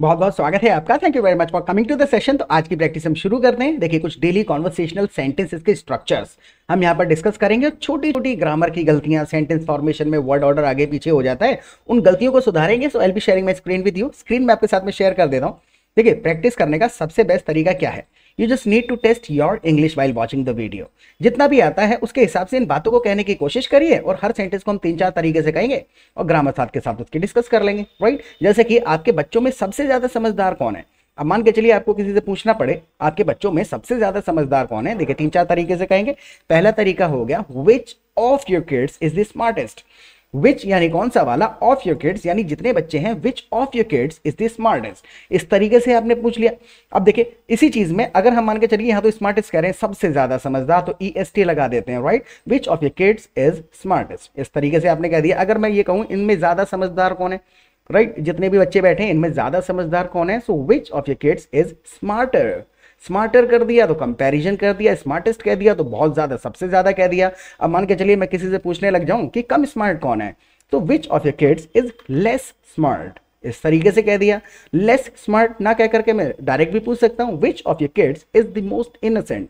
बहुत बहुत स्वागत है आपका thank you very much for coming to the session तो आज की प्रैक्टिस हम शुरू करते हैं देखिए कुछ डेली कॉन्वर्सेशनल सेंटेंसेस के स्ट्रक्चर्स हम यहाँ पर डिस्कस करेंगे छोटी छोटी ग्रामर की गलतियां सेंटेंस फॉर्मेशन में वर्ड ऑर्डर आगे पीछे हो जाता है उन गलतियों को सुधारेंगे so I'll be sharing my screen with you screen में आपके साथ में शेयर कर देता हूँ देखिए प्रैक्टिस करने का सबसे बेस्ट तरीका क्या है you just need to test your English while watching the video जितना भी आता है उसके हिसाब से इन बातों को कहने की कोशिश करिए और हर सेंटेंस को हम तीन चार तरीके से कहेंगे और ग्रामर साथ के साथ उसकी डिस्कस कर लेंगे राइट जैसे कि आपके बच्चों में सबसे ज्यादा समझदार कौन है अब मान के चलिए आपको किसी से पूछना पड़े आपके बच्चों में सबसे ज्यादा समझदार कौन है देखिए तीन चार तरीके से कहेंगे पहला तरीका हो गया which of your kids is the smartest which यानी कौन सा वाला ऑफ योर किड्स यानी जितने बच्चे हैं which of your kids is the smartest इस तरीके से आपने पूछ लिया अब देखिए इसी चीज में अगर हम मान के चलिए यहां तो स्मार्टेस्ट कह रहे हैं सबसे ज्यादा समझदार तो ई एस टी लगा देते हैं right which of your kids is smartest इस तरीके से आपने कह दिया अगर मैं ये कहूँ इनमें ज्यादा समझदार कौन है राइट right? जितने भी बच्चे बैठे हैं इनमें ज्यादा समझदार कौन है so which of your kids is smarter smarter कर दिया तो कंपैरिजन कर दिया स्मार्टेस्ट कह दिया तो बहुत ज़्यादा सबसे ज़्यादा कह दिया अब मान के चलिए मैं किसी से पूछने लग जाऊं कि कम स्मार्ट कौन है तो which of your kids is less smart इस तरीके से कह दिया लेस स्मार्ट ना कह करके मैं डायरेक्ट भी पूछ सकता हूँ which of your kids is the most innocent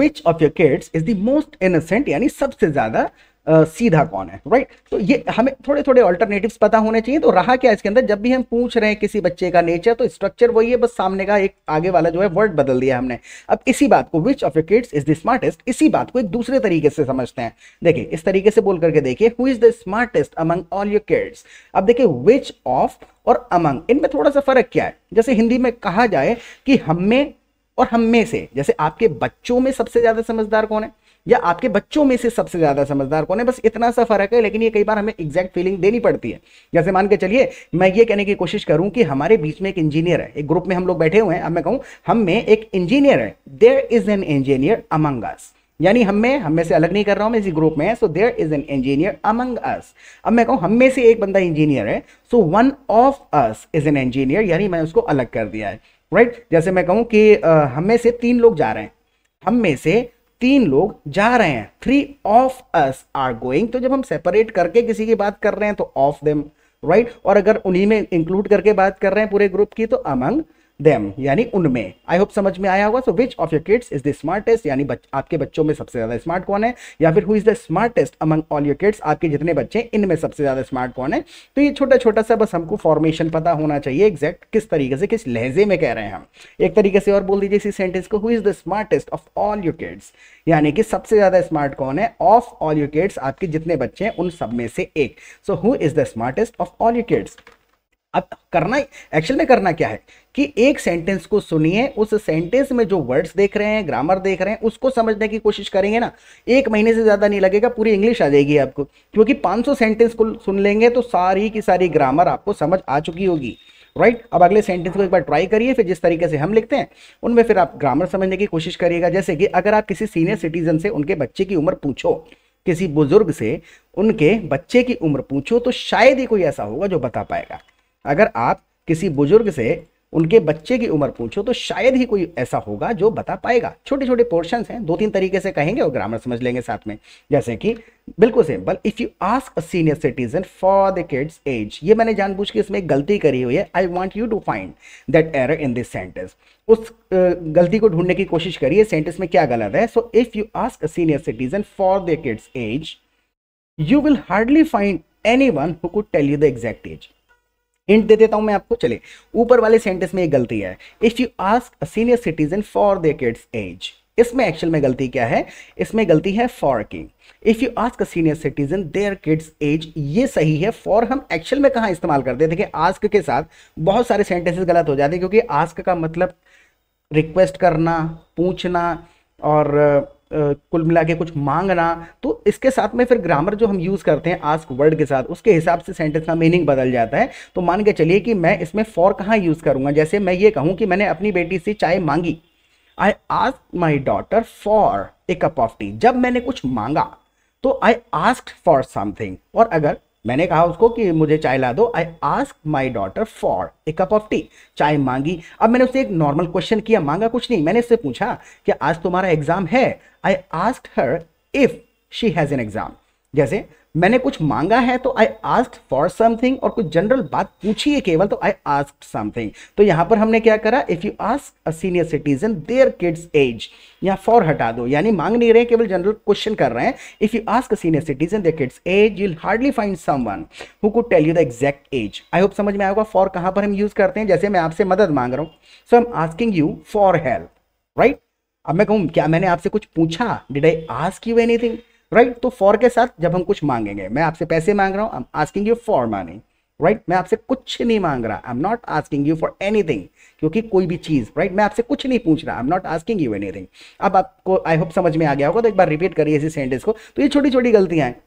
which of your kids is the most innocent यानी सबसे ज़्यादा सीधा कौन है राइट right? तो ये हमें थोड़े थोड़े ऑल्टरनेटिव्स पता होने चाहिए तो रहा क्या इसके अंदर जब भी हम पूछ रहे हैं किसी बच्चे का नेचर तो स्ट्रक्चर वही है बस सामने का एक आगे वाला जो है वर्ड बदल दिया हमने अब इसी बात को which of kids is the smartest इसी बात को एक दूसरे तरीके से समझते हैं देखिए इस तरीके से बोल करके देखिए who is the smartest among all your kids अब देखिए विच ऑफ और अमंग इनमें थोड़ा सा फर्क क्या है जैसे हिंदी में कहा जाए कि हम में और हमें से जैसे आपके बच्चों में सबसे ज्यादा समझदार कौन है या आपके बच्चों में से सबसे ज़्यादा समझदार कौन है बस इतना सा फर्क है लेकिन ये कई बार हमें एग्जैक्ट फीलिंग देनी पड़ती है जैसे मान के चलिए मैं ये कहने की कोशिश करूं कि हमारे बीच में एक इंजीनियर है एक ग्रुप में हम लोग बैठे हुए हैं अब मैं कहूं हम में एक इंजीनियर है there is an engineer among us यानी हम में हम में से अलग नहीं कर रहा हूं मैं इसी ग्रुप में है so there is an engineer among us अब मैं कहूं हम में से एक बंदा इंजीनियर है so one of us is an engineer यानी मैं उसको अलग कर दिया है राइट right? जैसे मैं कहूं कि हम में से तीन लोग जा रहे हैं हम में से तीन लोग जा रहे हैं three of us are going तो जब हम सेपरेट करके किसी की बात कर रहे हैं तो ऑफ देम राइट और अगर उन्हीं में इंक्लूड करके बात कर रहे हैं पूरे ग्रुप की तो अमंग देम यानी उनमें आई होप समझ में आया होगा so which of your kids is the smartest यानी बच, आपके बच्चों में सबसे ज्यादा स्मार्ट कौन है या फिर who is the smartest among all your kids आपके जितने बच्चे इनमें सबसे ज्यादा स्मार्ट कौन है तो ये छोटा छोटा सा बस हमको फॉर्मेशन पता होना चाहिए एग्जैक्ट किस तरीके से किस लहजे में कह रहे हैं हम एक तरीके से और बोल दीजिए इसी सेंटेंस को who is the smartest of all your kids यानी कि सबसे ज्यादा स्मार्ट कौन है ऑफ ऑल योर किड्स आपके जितने बच्चे हैं उन सब में से एक so who is the smartest of all your kids अब करना एक्चुअल में करना क्या है कि एक सेंटेंस को सुनिए उस सेंटेंस में जो वर्ड्स देख रहे हैं ग्रामर देख रहे हैं उसको समझने की कोशिश करेंगे ना एक महीने से ज़्यादा नहीं लगेगा पूरी इंग्लिश आ जाएगी आपको क्योंकि 500 सेंटेंस को सुन लेंगे तो सारी की सारी ग्रामर आपको समझ आ चुकी होगी राइट right? अब अगले सेंटेंस को एक बार ट्राई करिए फिर जिस तरीके से हम लिखते हैं उनमें फिर आप ग्रामर समझने की कोशिश करिएगा जैसे कि अगर आप किसी सीनियर सिटीजन से उनके बच्चे की उम्र पूछो किसी बुजुर्ग से उनके बच्चे की उम्र पूछो तो शायद ही कोई ऐसा होगा जो बता पाएगा अगर आप किसी बुजुर्ग से उनके बच्चे की उम्र पूछो तो शायद ही कोई ऐसा होगा जो बता पाएगा छोटे छोटे पोर्शन हैं दो तीन तरीके से कहेंगे और ग्रामर समझ लेंगे साथ में जैसे कि बिल्कुल simple if you ask a senior citizen for the kids age ये मैंने जानबूझ के इसमें गलती करी हुई है I want you to find that error in this sentence उस गलती को ढूंढने की कोशिश करिए सेंटेंस में क्या गलत है so if you ask a senior citizen for the kids age you will hardly find anyone who could tell you the exact age hint दे देता हूं मैं आपको चले ऊपर वाले सेंटेंस में एक गलती है if you ask senior citizen for the kids age इसमें एक्चुअल में गलती क्या है इसमें गलती है फॉर की if you ask senior citizen their kids age ये सही है फॉर हम एक्चुअल में कहाँ इस्तेमाल करते हैं देखिए आस्क के साथ बहुत सारे सेंटेंसेस गलत हो जाते हैं क्योंकि आस्क का मतलब रिक्वेस्ट करना पूछना और कुल मिला के कुछ मांगना तो इसके साथ में फिर ग्रामर जो हम यूज़ करते हैं आस्क वर्ड के साथ उसके हिसाब से सेंटेंस का मीनिंग बदल जाता है तो मान के चलिए कि मैं इसमें फॉर कहाँ यूज़ करूँगा जैसे मैं ये कहूँ कि मैंने अपनी बेटी से चाय मांगी I ask my daughter for a cup of tea जब मैंने कुछ मांगा तो आई आस्क फॉर समथिंग और अगर मैंने कहा उसको कि मुझे चाय ला दो I ask my daughter for a cup of tea चाय मांगी अब मैंने उससे एक नॉर्मल क्वेश्चन किया मांगा कुछ नहीं मैंने उससे पूछा कि आज तुम्हारा एग्जाम है I ask her if she has an exam जैसे मैंने कुछ मांगा है तो आई आस्क फॉर समथिंग और कुछ जनरल बात पूछी है केवल तो आई आस्क समथिंग तो यहां पर हमने क्या करा if you ask a senior citizen their kids age यहाँ फॉर हटा दो यानी मांग नहीं रहे केवल जनरल क्वेश्चन कर रहे हैं if you ask a senior citizen their kids age you'll hardly find someone who could tell you the exact age I hope समझ में आएगा फॉर कहां पर हम यूज़ करते हैं जैसे मैं आपसे मदद मांग रहा हूँ so I am asking you for help right अब मैं कहूँ क्या मैंने आपसे कुछ पूछा did I ask you anything right तो फॉर के साथ जब हम कुछ मांगेंगे मैं आपसे पैसे मांग रहा हूं I am asking you for money right मैं आपसे कुछ नहीं मांग रहा I am not asking you for anything क्योंकि कोई भी चीज राइट मैं आपसे कुछ नहीं पूछ रहा I am not asking you anything अब आपको आई होप समझ में आ गया होगा तो एक बार रिपीट करिए इसी सेंटेंस को तो ये छोटी छोटी गलतियां हैं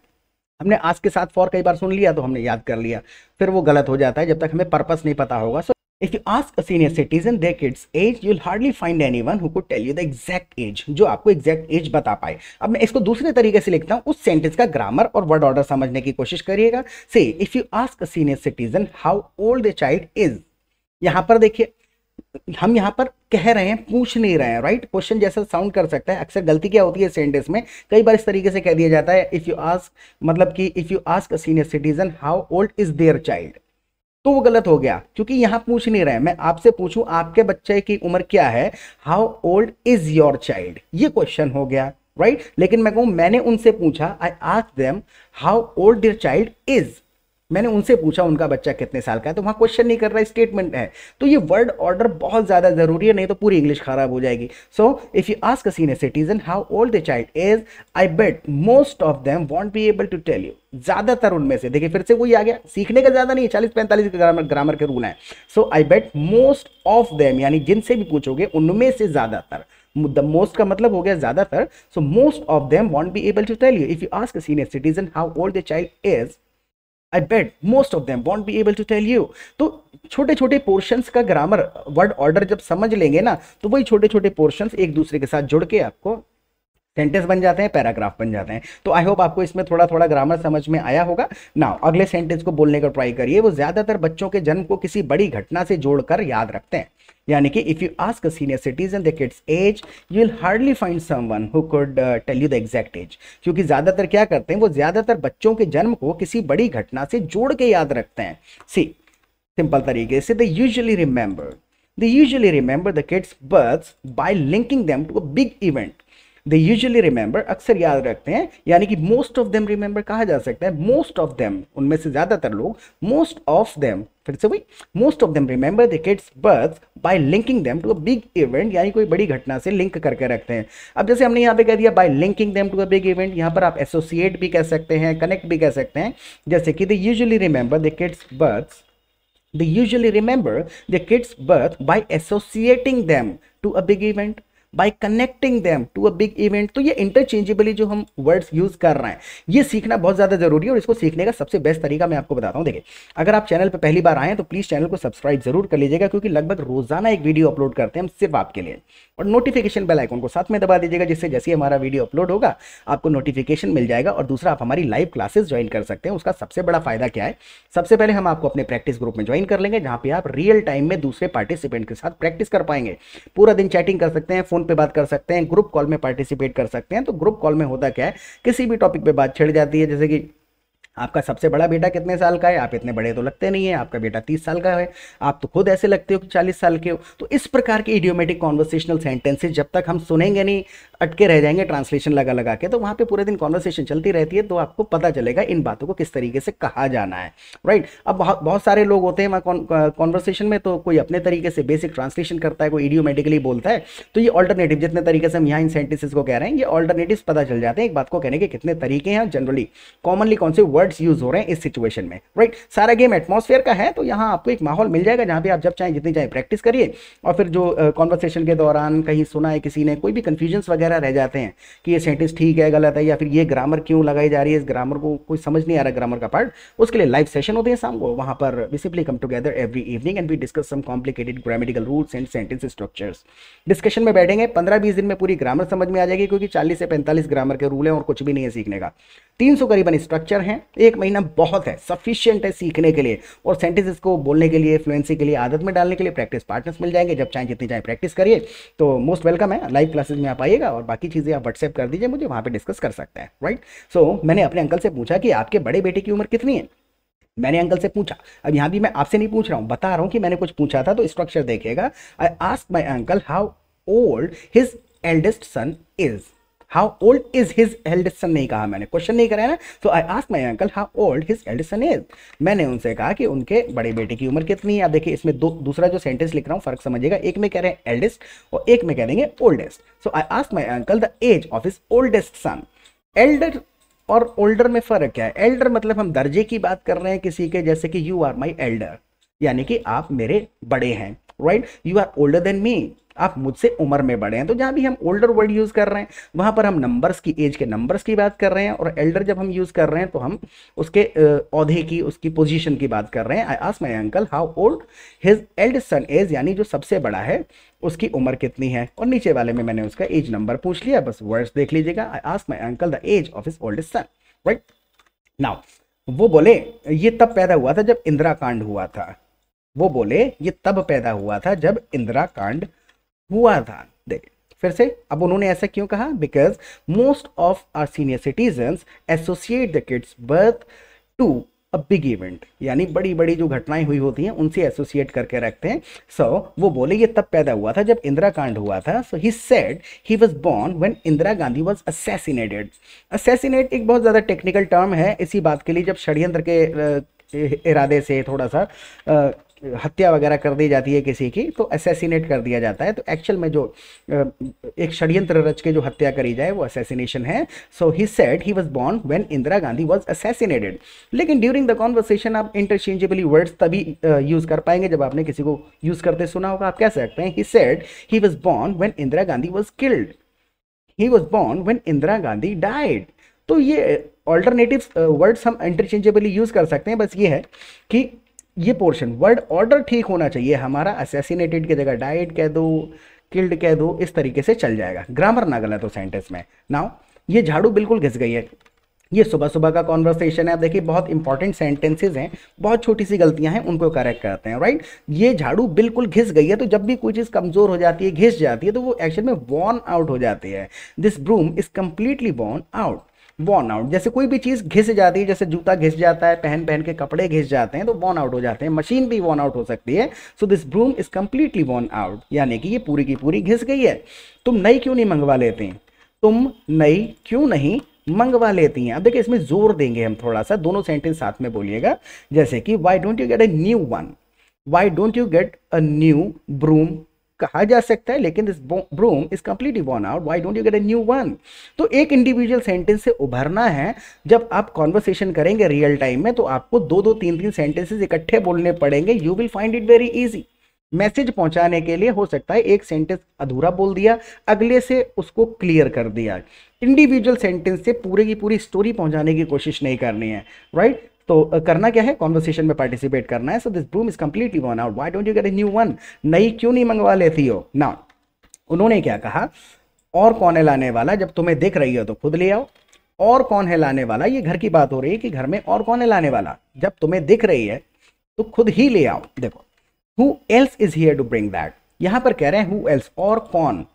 हमने आज के साथ फॉर कई बार सुन लिया तो हमने याद कर लिया फिर वो गलत हो जाता है जब तक हमें पर्पस नहीं पता होगा सो If you ask a senior hmm. citizen their kid's age, you'll hardly find anyone who could tell you the exact age, जो आपको exact age बता पाए अब मैं इसको दूसरे तरीके से लिखता हूँ उस सेंटेंस का ग्रामर और वर्ड ऑर्डर समझने की कोशिश करिएगा से if you ask a senior citizen how old the child is यहाँ पर देखिए हम यहाँ पर कह रहे हैं पूछ नहीं रहे हैं राइट क्वेश्चन जैसा साउंड कर सकता है अक्सर गलती क्या होती है सेंटेंस में कई बार इस तरीके से कह दिया जाता है इफ़ यू आस्क मतलब कि if you ask a senior citizen how old is their child तो वो गलत हो गया क्योंकि यहां पूछ नहीं रहे मैं आपसे पूछूं आपके बच्चे की उम्र क्या है how old is your child ये क्वेश्चन हो गया राइट right? लेकिन मैं कहूं मैंने उनसे पूछा I ask them how old your child is मैंने उनसे पूछा उनका बच्चा कितने साल का है तो वहाँ क्वेश्चन नहीं कर रहा है स्टेटमेंट है तो ये वर्ड ऑर्डर बहुत ज़्यादा ज़रूरी है नहीं तो पूरी इंग्लिश खराब हो जाएगी so if you ask a senior citizen how old the child is I bet most of them won't be able to tell you ज़्यादातर उनमें से देखिए फिर से वही आ गया सीखने का ज़्यादा नहीं है चालीस पैंतालीस के ग्रामर ग्रामर के रूल हैं so I bet most of them यानी जिनसे भी पूछोगे उनमें से ज़्यादातर द मोस्ट का मतलब हो गया ज़्यादातर so most of them won't be able to tell you if you ask senior citizen how old the child is I bet most of them won't be able to tell you तो छोटे छोटे portions का grammar word order जब समझ लेंगे ना तो वही छोटे छोटे पोर्शंस एक दूसरे के साथ जुड़ के आपको सेंटेंस बन जाते हैं पैराग्राफ बन जाते हैं तो आई होप आपको इसमें थोड़ा थोड़ा ग्रामर समझ में आया होगा ना अगले सेंटेंस को बोलने का ट्राई करिए वो ज़्यादातर बच्चों के जन्म को किसी बड़ी घटना से जोड़कर याद रखते हैं यानी कि if you ask senior citizen the kids age you will hardly find someone who could tell you the exact age क्योंकि ज़्यादातर क्या करते हैं वो ज़्यादातर बच्चों के जन्म को किसी बड़ी घटना से जोड़ के याद रखते हैं सी सिंपल तरीके से they usually remember they usually remember the kids birth by linking them to a big event they usually remember अक्सर याद रखते हैं यानी कि मोस्ट ऑफ देम रिमेंबर कहा जा सकता है मोस्ट ऑफ देम उनमें से ज़्यादातर लोग मोस्ट ऑफ देम फिर से वही most of them remember the kids birth by linking them to a big event यानी कोई बड़ी घटना से लिंक करके रखते हैं अब जैसे हमने यहाँ पे कह दिया by linking them to a big event यहाँ पर आप एसोसिएट भी कह सकते हैं कनेक्ट भी कह सकते हैं जैसे कि the usually remember the kids birth they usually remember the kids birth by associating them to a big event by connecting them to a big event तो ये इंटरचेंजेबली जो हम वर्ड्स यूज कर रहे हैं ये सीखना बहुत ज़्यादा जरूरी है और इसको सीखने का सबसे बेस्ट तरीका मैं आपको बताता हूँ देखिए अगर आप चैनल पर पहली बार आए तो प्लीज़ चैनल को सब्सक्राइब जरूर कर लीजिएगा क्योंकि लगभग रोजाना एक वीडियो अपलोड करते हैं हम सिर्फ आपके लिए और नोटिफिकेशन बेल आइकन को साथ में दबा दीजिएगा जिससे जैसे ही हमारा वीडियो अपलोड होगा आपको नोटिफिकेशन मिल जाएगा और दूसरा आप हमारी लाइव क्लासेस ज्वाइन कर सकते हैं उसका सबसे बड़ा फायदा क्या है सबसे पहले हम आपको अपने प्रैक्टिस ग्रुप में ज्वाइन कर लेंगे जहाँ पे आप रियल टाइम में दूसरे पार्टिसिपेंट के साथ प्रैक्टिस कर पाएंगे पूरा दिन चैटिंग कर सकते हैं फोन फ़ोन पे बात कर सकते हैं ग्रुप कॉल में पार्टिसिपेट कर सकते हैं तो ग्रुप कॉल में होता क्या है किसी भी टॉपिक पे बात छिड़ जाती है जैसे कि आपका सबसे बड़ा बेटा कितने साल का है आप इतने बड़े तो लगते नहीं है आपका बेटा तीस साल का है आप तो खुद ऐसे लगते हो कि चालीस साल के हो तो इस प्रकार के इडियोमेटिक कॉन्वर्सेशनल सेंटेंसेज जब तक हम सुनेंगे नहीं अटके रह जाएंगे ट्रांसलेशन लगा लगा के तो वहां पे पूरे दिन कॉन्वर्सेशन चलती रहती है तो आपको पता चलेगा इन बातों को किस तरीके से कहा जाना है राइट अब बहुत बहुत सारे लोग होते हैं वहाँ कॉन्वर्सेशन में तो कोई अपने तरीके से बेसिक ट्रांसलेशन करता है कोई इडियोमेटिकली बोलता है तो ये ऑल्टरनेटिव जितने तरीके से हम यहाँ इन सेंटेंसेस को कह रहे हैं ये ऑल्टरनेटिव पता चल जाते हैं एक बात को कहने के कितने तरीके हैं जनरली कॉमनली कौन से वर्ड्स यूज हो रहे हैं इस सिचुएशन में राइट सारा गेम एटमोसफेयर का है तो यहाँ आपको एक माहौल मिल जाएगा जहाँ पे आप जब चाहें जितनी चाहे प्रैक्टिस करिए और फिर जो कॉन्वर्सेशन के दौरान कहीं सुना है किसी ने कोई भी कंफ्यूजन वगैरह वगैरह रह जाते हैं कि ये सेंटेंस ठीक है गलत है या फिर ये ग्रामर क्यों लगाई जा रही है इस ग्रामर को कोई समझ नहीं आ रहा ग्रामर का पार्ट उसके लिए लाइव सेशन होते हैं शाम को वहाँ पर we come together every evening and we discuss some complicated grammatical rules and sentence structures discussion में बैठेंगे पंद्रह बीस दिन में पूरी ग्रामर समझ में आ जाएगी क्योंकि चालीस से पैंतालीस ग्रामर के रूल हैं और कुछ भी नहीं है सीखने का तीन सौ करीबन स्ट्रक्चर हैं एक महीना बहुत है सफिशियंट है सीखने के लिए और सेंटेंसेस को बोलने के लिए फ्लुएंसी के लिए आदत में डालने के लिए प्रैक्टिस पार्टनर्स मिल जाएंगे जब चाहे जितनी चाहे प्रैक्टिस करिए तो मोस्ट वेलकम है लाइव क्लासेस में आप आइएगा और और बाकी चीज़ें आप व्हाट्सएप कर दीजिए मुझे वहाँ पर डिस्कस कर सकते हैं राइट सो मैंने अपने अंकल से पूछा कि आपके बड़े बेटे की उम्र कितनी है मैंने अंकल से पूछा अब यहाँ भी मैं आपसे नहीं पूछ रहा हूँ बता रहा हूँ कि मैंने कुछ पूछा था तो स्ट्रक्चर देखेगा I ask my uncle how old his eldest son is how old is his eldest son नहीं कहा मैंने क्वेश्चन नहीं कराया ना so I ask my uncle how old his eldest son is मैंने उनसे कहा कि उनके बड़े बेटे की उम्र कितनी है आप देखिए इसमें दो दूसरा जो सेंटेंस लिख रहा हूँ फर्क समझिएगा एक में कह रहे हैं एल्डेस्ट और एक में कह देंगे oldest so I ask my uncle the age of his oldest son elder और ओल्डर में फ़र्क क्या है एल्डर मतलब हम दर्जे की बात कर रहे हैं किसी के जैसे कि यू आर माई एल्डर यानी कि आप मेरे बड़े हैं right you are older than me आप मुझसे उम्र में बड़े हैं तो जहां भी हम ओल्डर वर्ड यूज़ कर रहे हैं वहां पर हम नंबर्स की एज के नंबर्स की बात कर रहे हैं और एल्डर जब हम यूज़ कर रहे हैं तो हम उसके पौधे की उसकी पोजीशन की बात कर रहे हैं I ask my uncle how old his eld son age यानी जो सबसे बड़ा है उसकी उम्र कितनी है और नीचे वाले में मैंने उसका एज नंबर पूछ लिया बस वर्ड्स देख लीजिएगा I ask my uncle the age of his old son right now वो बोले ये तब पैदा हुआ था जब इंदिरा कांड हुआ था वो बोले ये तब पैदा हुआ था जब इंदिरा कांड हुआ था देख फिर से अब उन्होंने ऐसा क्यों कहा because most of our senior citizen associate the kids birth to a big event यानी बड़ी बड़ी जो घटनाएं हुई होती हैं उनसे एसोसिएट करके रखते हैं सो so, वो बोले ये तब पैदा हुआ था जब इंदिरा कांड हुआ था so he said he was born when Indira Gandhi was assassinated assassinate एक बहुत ज़्यादा टेक्निकल टर्म है इसी बात के लिए जब षडयंत्र के इरादे से थोड़ा सा हत्या वगैरह कर दी जाती है किसी की तो असेसिनेट कर दिया जाता है तो एक्चुअल में जो एक षड्यंत्र रच के जो हत्या करी जाए वो असेसिनेशन है so he said he was born when Indira Gandhi was assassinated लेकिन ड्यूरिंग द कॉन्वर्सेशन आप इंटरचेंजेबली वर्ड्स तभी यूज़ कर पाएंगे जब आपने किसी को यूज़ करते सुना होगा आप कह सकते हैं he said he was born when Indira Gandhi was killed he was born when Indira Gandhi died तो ये ऑल्टरनेटिव वर्ड्स हम इंटरचेंजेबली यूज़ कर सकते हैं बस ये है कि ये पोर्शन वर्ड ऑर्डर ठीक होना चाहिए हमारा असेसिनेटेड की जगह डाइट कह दो किल्ड कह दो इस तरीके से चल जाएगा ग्रामर ना गलत हो सेंटेंस में नाउ ये झाड़ू बिल्कुल घिस गई है ये सुबह सुबह का कॉन्वर्सेशन है आप देखिए बहुत इंपॉर्टेंट सेंटेंसेज हैं बहुत छोटी सी गलतियां हैं उनको करेक्ट करते हैं राइट ये झाड़ू बिल्कुल घिस गई है तो जब भी कोई चीज़ कमज़ोर हो जाती है घिस जाती है तो वो एक्शन में वॉर्न आउट हो जाती है this broom is completely worn out worn out जैसे कोई भी चीज़ घिस जाती है जैसे जूता घिस जाता है पहन पहन के कपड़े घिस जाते हैं तो वॉर्न आउट हो जाते हैं मशीन भी वॉर्न आउट हो सकती है so this broom is completely worn out यानी कि ये पूरी की पूरी घिस गई है तुम नई क्यों नहीं मंगवा लेते हैं तुम नई क्यों नहीं मंगवा लेती हैं अब देखिए इसमें जोर देंगे हम थोड़ा सा दोनों सेंटेंस साथ में बोलिएगा जैसे कि why don't you get a new one why don't you get a new broom कहा जा सकता है लेकिन this broom is completely worn out why don't you get a new one तो एक इंडिविजुअल सेंटेंस से उभरना है जब आप कॉन्वर्सेशन करेंगे रियल टाइम में तो आपको दो दो तीन तीन सेंटेंसेस इकट्ठे बोलने पड़ेंगे you will find it very easy message पहुंचाने के लिए हो सकता है एक सेंटेंस अधूरा बोल दिया अगले से उसको क्लियर कर दिया इंडिविजुअल सेंटेंस से पूरे की पूरी स्टोरी पहुंचाने की कोशिश नहीं करनी है राइट तो करना क्या है कॉन्वर्सेशन में पार्टिसिपेट करना है so this broom is completely worn out why don't you get a new one नई क्यों नहीं मंगवा लेती हो ना उन्होंने क्या कहा और कौन है लाने वाला जब तुम्हें देख रही हो तो खुद ले आओ और कौन है लाने वाला ये घर की बात हो रही है कि घर में और कौन है लाने वाला जब तुम्हें दिख रही है तो खुद ही ले आओ देखो who else is here to bring that यहां पर कह रहे हैं हु एल्स और कौन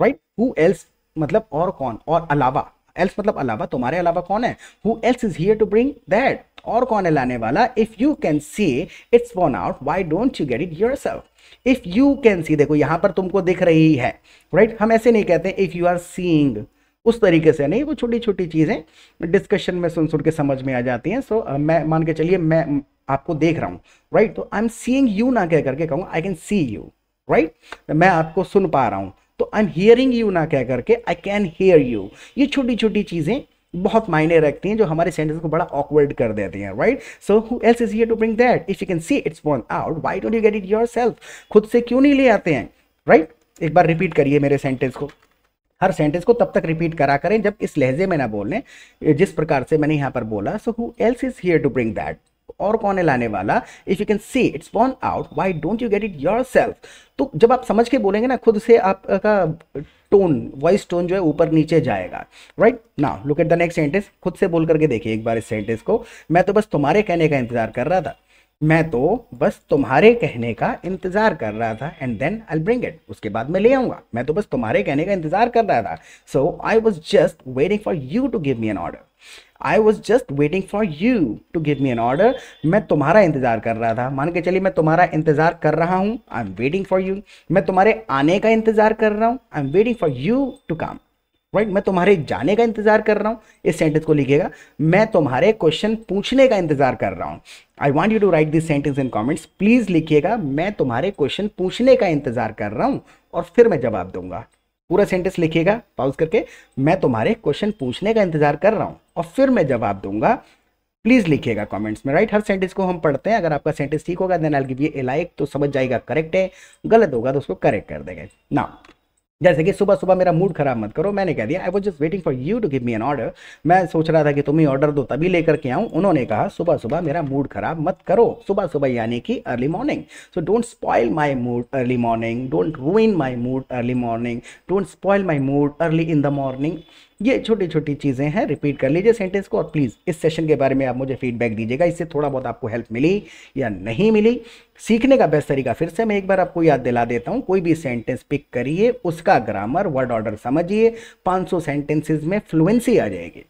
राइट हु एल्स मतलब और कौन और अलावा एल्स मतलब अलावा तुम्हारे अलावा कौन है who else is here to bring that और कौन है लाने वाला if you can see it's worn out why don't you get it yourself if you can see देखो यहां पर तुमको दिख रही है राइट right? हम ऐसे नहीं कहते इफ़ यू आर सींग उस तरीके से नहीं वो छोटी छोटी चीज़ें डिस्कशन में सुन सुन के समझ में आ जाती हैं सो so, uh, मैं मान के चलिए मैं आपको देख रहा हूं राइट right? तो आई एम सींग यू ना कह करके कहूँगा I can see you right मैं आपको सुन पा रहा हूं तो आई एम हियरिंग यू ना कह करके आई कैन हेयर यू ये छोटी छोटी चीज़ें बहुत मायने रखती हैं जो हमारे सेंटेंस को बड़ा ऑकवर्ड कर देती हैं right so who else is here to bring that if you can see it's worn out why don't you get it yourself खुद से क्यों नहीं ले आते हैं राइट right? एक बार रिपीट करिए मेरे सेंटेंस को हर सेंटेंस को तब तक रिपीट करा करें जब इस लहजे में ना बोलें जिस प्रकार से मैंने यहाँ पर बोला so who else is here to bring that और कौन है लाने वाला if you can see it's worn out why don't you get it yourself तो जब आप समझ के बोलेंगे ना खुद से आपका टोन वॉइस टोन जो है ऊपर नीचे जाएगा राइट ना look at the next sentence खुद से बोल करके देखिए एक बार इस सेंटेंस को मैं तो बस तुम्हारे कहने का इंतजार कर रहा था मैं तो बस तुम्हारे कहने का इंतजार कर रहा था and then I bring it उसके बाद मैं ले आऊंगा मैं तो बस तुम्हारे कहने का इंतजार कर रहा था so I was just waiting for you to give me an order I was just waiting for you to give me an order मैं तुम्हारा इंतज़ार कर रहा था मान के चलिए मैं तुम्हारा इंतज़ार कर रहा हूँ I am waiting for you मैं तुम्हारे आने का इंतज़ार कर रहा हूँ I am waiting for you to come right मैं तुम्हारे जाने का इंतज़ार कर रहा हूँ इस सेंटेंस को लिखिएगा मैं तुम्हारे क्वेश्चन पूछने का इंतज़ार कर रहा हूँ I want you to write this sentence in comments please लिखिएगा मैं तुम्हारे क्वेश्चन पूछने का इंतज़ार कर रहा हूँ और फिर मैं जवाब दूंगा पूरा सेंटेंस लिखिएगा पाउज करके मैं तुम्हारे क्वेश्चन पूछने का इंतजार कर रहा हूँ और फिर मैं जवाब दूंगा प्लीज़ लिखिएगा कमेंट्स में राइट हर सेंटेंस को हम पढ़ते हैं अगर आपका सेंटेंस ठीक होगा then I give you a like तो समझ जाएगा करेक्ट है गलत होगा तो उसको करेक्ट कर देंगे ना जैसे कि सुबह सुबह मेरा मूड खराब मत करो मैंने कह दिया I was just waiting for you to give me an order मैं सोच रहा था कि तुम ही ऑर्डर दो तभी लेकर के आऊँ उन्होंने कहा सुबह सुबह मेरा मूड खराब मत करो सुबह सुबह यानी कि early morning so don't spoil my mood early morning don't ruin my mood early morning don't spoil my mood early in the morning ये छोटी छोटी चीज़ें हैं रिपीट कर लीजिए सेंटेंस को और प्लीज़ इस सेशन के बारे में आप मुझे फीडबैक दीजिएगा इससे थोड़ा बहुत आपको हेल्प मिली या नहीं मिली सीखने का बेस्ट तरीका फिर से मैं एक बार आपको याद दिला देता हूँ कोई भी सेंटेंस पिक करिए उसका ग्रामर वर्ड ऑर्डर समझिए पाँच सेंटेंसेज में फ्लुएंसी आ जाएगी